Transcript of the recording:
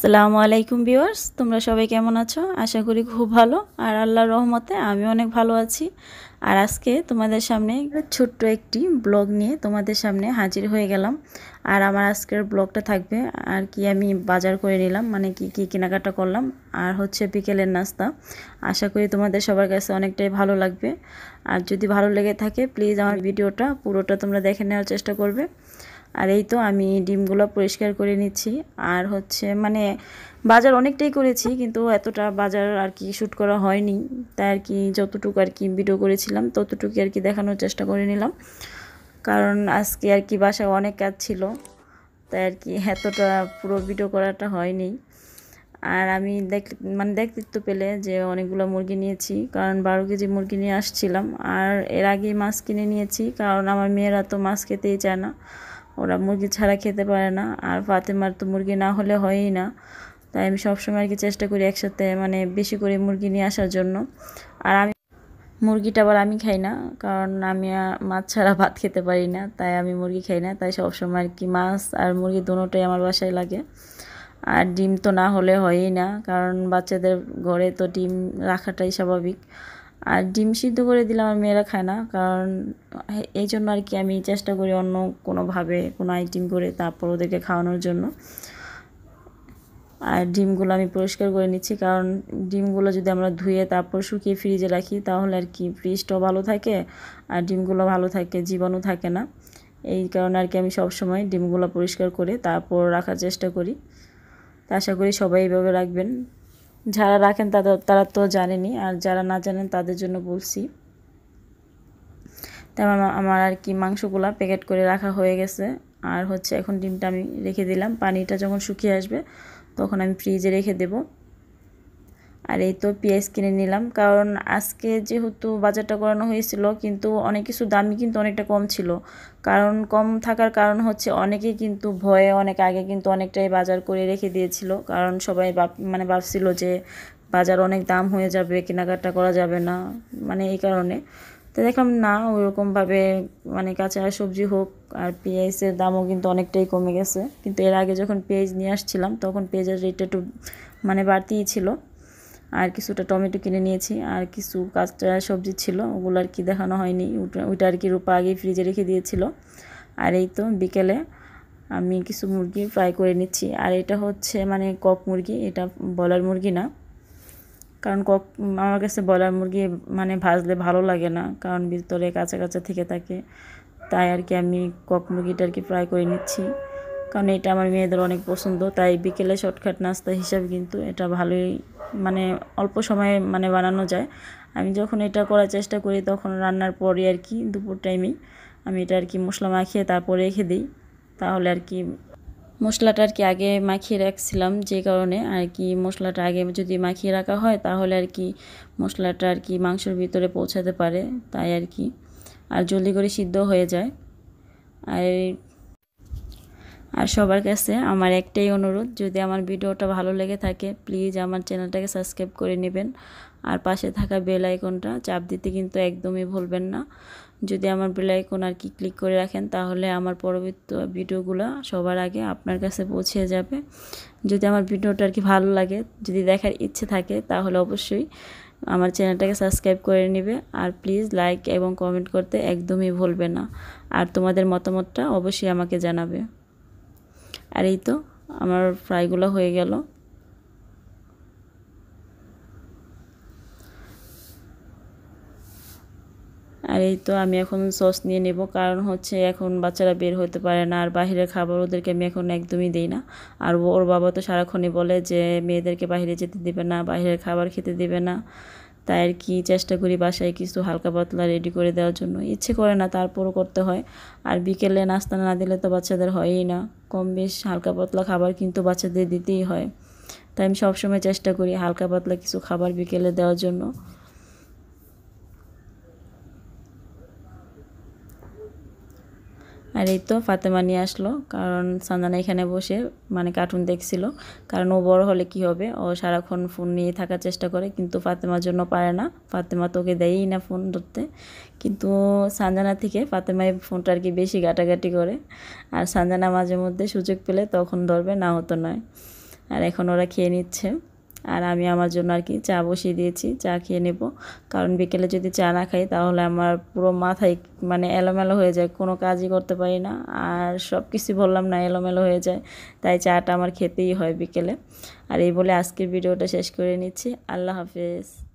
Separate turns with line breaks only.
আসসালামু আলাইকুম ভিউয়ার্স তোমরা সবাই কেমন আছো আশা করি খুব ভালো আর আল্লাহর রহমতে আমি অনেক ভালো আছি আর আজকে তোমাদের সামনে ছোট্ট একটি ব্লগ নিয়ে তোমাদের সামনে হাজির হয়ে গেলাম আর আমার আজকের ব্লগটা থাকবে আর কি আমি বাজার করে নিলাম মানে কি কি কেনাকাটা করলাম আর হচ্ছে বিকেলের নাস্তা আশা করি তোমাদের সবার কাছে অনেকটাই ভালো লাগবে আর যদি ভালো লেগে থাকে প্লিজ আমার ভিডিওটা পুরোটা তোমরা দেখে নেওয়ার চেষ্টা করবে আর এই তো আমি ডিমগুলো পরিষ্কার করে নিচ্ছি আর হচ্ছে মানে বাজার অনেকটাই করেছি কিন্তু এতটা বাজার আর কি শ্যুট করা হয়নি তাই আর কি যতটুকু আর কি ভিডিও করেছিলাম ততটুকু আর কি দেখানোর চেষ্টা করে নিলাম কারণ আজকে আর কি বাসায় অনেক কাজ ছিল তাই আর কি এতটা পুরো ভিডিও করাটা হয়নি আর আমি দেখ মানে দেখতে তো পেলে যে অনেকগুলো মুরগি নিয়েছি কারণ বারো কেজি মুরগি নিয়ে আসছিলাম আর এর আগেই মাছ কিনে নিয়েছি কারণ আমার মেয়েরা তো মাছ খেতেই চায় না ওরা মুরগি ছাড়া খেতে পারে না আর ফাতেমার তো মুরগি না হলে হয়ই না তাই আমি সবসময় আর কি চেষ্টা করি একসাথে মানে বেশি করে মুরগি নিয়ে আসার জন্য আর আমি মুরগিটা আবার আমি খাই না কারণ আমি মাছ ছাড়া ভাত খেতে পারি না তাই আমি মুরগি খাই না তাই সবসময় আর কি মাছ আর মুরগি দুটোই আমার বাসায় লাগে আর ডিম তো না হলে হয়ই না কারণ বাচ্চাদের ঘরে তো ডিম রাখাটাই স্বাভাবিক আর ডিম সিদ্ধ করে দিলে আমার মেয়েরা খায় না কারণ এই জন্য আর কি আমি চেষ্টা করি অন্য কোনোভাবে কোনো আইটেম করে তারপর ওদেরকে খাওয়ানোর জন্য আর ডিমগুলো আমি পরিষ্কার করে নিচ্ছি কারণ ডিমগুলো যদি আমরা ধুয়ে তারপর শুকিয়ে ফ্রিজে রাখি তাহলে আর কি ফ্রিজটাও ভালো থাকে আর ডিমগুলো ভালো থাকে জীবাণু থাকে না এই কারণে আর কি আমি সবসময় ডিমগুলো পরিষ্কার করে তারপর রাখার চেষ্টা করি আশা করি সবাই এইভাবে রাখবেন যারা রাখেন তাদের তারা তো জানেনি আর যারা না জানেন তাদের জন্য বলছি তেমন আমার আর কি মাংসগুলা প্যাকেট করে রাখা হয়ে গেছে আর হচ্ছে এখন ডিমটা আমি রেখে দিলাম পানিটা যখন শুকিয়ে আসবে তখন আমি ফ্রিজে রেখে দেবো আর এই তো পেঁয়াজ কিনে নিলাম কারণ আজকে যেহেতু বাজারটা করানো হয়েছিল কিন্তু অনেক কিছু দামই কিন্তু অনেকটা কম ছিল কারণ কম থাকার কারণ হচ্ছে অনেকেই কিন্তু ভয়ে অনেক আগে কিন্তু অনেকটাই বাজার করে রেখে দিয়েছিল কারণ সবাই মানে ভাবছিল যে বাজার অনেক দাম হয়ে যাবে কেনাকাটা করা যাবে না মানে এই কারণে তো দেখলাম না ওইরকমভাবে মানে কাঁচা সবজি হোক আর পেঁয়াজের দামও কিন্তু অনেকটাই কমে গেছে কিন্তু এর আগে যখন পেঁয়াজ নিয়ে আসছিলাম তখন পেঁয়াজের রেটটা একটু মানে বাড়তিই ছিল আর কিছুটা টমেটো কিনে নিয়েছি আর কিছু কাঁচা সবজি ছিল ওগুলো আর কি দেখানো হয়নি ওইটা আর কি রূপা আগে ফ্রিজে রেখে দিয়েছিল আর এই তো বিকেলে আমি কিছু মুরগি ফ্রাই করে নিচ্ছি আর এটা হচ্ছে মানে কক মুরগি এটা বলার মুরগি না কারণ কক আমার কাছে বলার মুরগি মানে ভাজলে ভালো লাগে না কারণ ভিতরে কাঁচা কাঁচা থেকে থাকে তাই আর কি আমি কক মুরগিটা আর কি ফ্রাই করে নিচ্ছি কারণ এটা আমার মেয়েদের অনেক পছন্দ তাই বিকেলে শর্টকাট নাস্তা হিসাবে কিন্তু এটা ভালোই মানে অল্প সময়ে মানে বানানো যায় আমি যখন এটা করার চেষ্টা করি তখন রান্নার পরে আর কি দুপুর টাইমেই আমি এটা আর কি মশলা মাখিয়ে তারপরে রেখে দিই তাহলে আর কি মশলাটা আর কি আগে মাখিয়ে রাখছিলাম যে কারণে আর কি মশলাটা আগে যদি মাখিয়ে রাখা হয় তাহলে আর কি মশলাটা আর কি মাংসের ভিতরে পৌঁছাতে পারে তাই আর কি আর জলদি করে সিদ্ধ হয়ে যায় আর আর সবার কাছে আমার একটাই অনুরোধ যদি আমার ভিডিওটা ভালো লেগে থাকে প্লিজ আমার চ্যানেলটাকে সাবস্ক্রাইব করে নেবেন আর পাশে থাকা বেল আইকনটা চাপ দিতে কিন্তু একদমই ভুলবেন না যদি আমার বেল আইকন আর কি ক্লিক করে রাখেন তাহলে আমার পরবর্তী ভিডিওগুলো সবার আগে আপনার কাছে পৌঁছে যাবে যদি আমার ভিডিওটা আর কি ভালো লাগে যদি দেখার ইচ্ছে থাকে তাহলে অবশ্যই আমার চ্যানেলটাকে সাবস্ক্রাইব করে নেবে আর প্লিজ লাইক এবং কমেন্ট করতে একদমই ভুলবে না আর তোমাদের মতামতটা অবশ্যই আমাকে জানাবে আর এই তো আমার ফ্রাইগুলো হয়ে গেল আর এই তো আমি এখন সস নিয়ে নেব কারণ হচ্ছে এখন বাচ্চারা বের হতে পারে না আর বাহিরের খাবার ওদেরকে আমি এখন একদমই দিই না আর ওর বাবা তো সারাক্ষণই বলে যে মেয়েদেরকে বাহিরে যেতে দেবে না বাহিরের খাবার খেতে দেবে না তাই আর কি চেষ্টা করি বাসায় কিছু হালকা পাতলা রেডি করে দেওয়ার জন্য ইচ্ছে করে না তারপরও করতে হয় আর বিকেলে নাস্তা না দিলে তো বাচ্চাদের হয়ই না কম বেশ হালকা পাতলা খাবার কিন্তু বাচ্চাদের দিতেই হয় তাই আমি সবসময় চেষ্টা করি হালকা পাতলা কিছু খাবার বিকেলে দেওয়ার জন্য আর এই তো ফাতেমা নিয়ে আসলো কারণ সান্দানা এখানে বসে মানে কার্টুন দেখছিল কারণ ও বড় হলে কি হবে ও সারাক্ষণ ফোন নিয়ে থাকার চেষ্টা করে কিন্তু ফাতেমার জন্য পারে না ফাতেমা তোকে দেয়ই না ফোন ধরতে কিন্তু সান্দানা থেকে ফাতেমা এই ফোনটা আর কি বেশি ঘাটাঘাটি করে আর সান্দানা মাঝে মধ্যে সুযোগ পেলে তখন ধরবে না হতো নয় আর এখন ওরা খেয়ে নিচ্ছে আর আমি আমার জন্য আর কি চা বসিয়ে দিয়েছি চা খেয়ে নেব কারণ বিকেলে যদি চা না খাই তাহলে আমার পুরো মাথায় মানে এলোমেলো হয়ে যায় কোনো কাজই করতে পারি না আর সব কিছু বললাম না এলোমেলো হয়ে যায় তাই চাটা আমার খেতেই হয় বিকেলে আর এই বলে আজকের ভিডিওটা শেষ করে নিচ্ছি আল্লাহ হাফেজ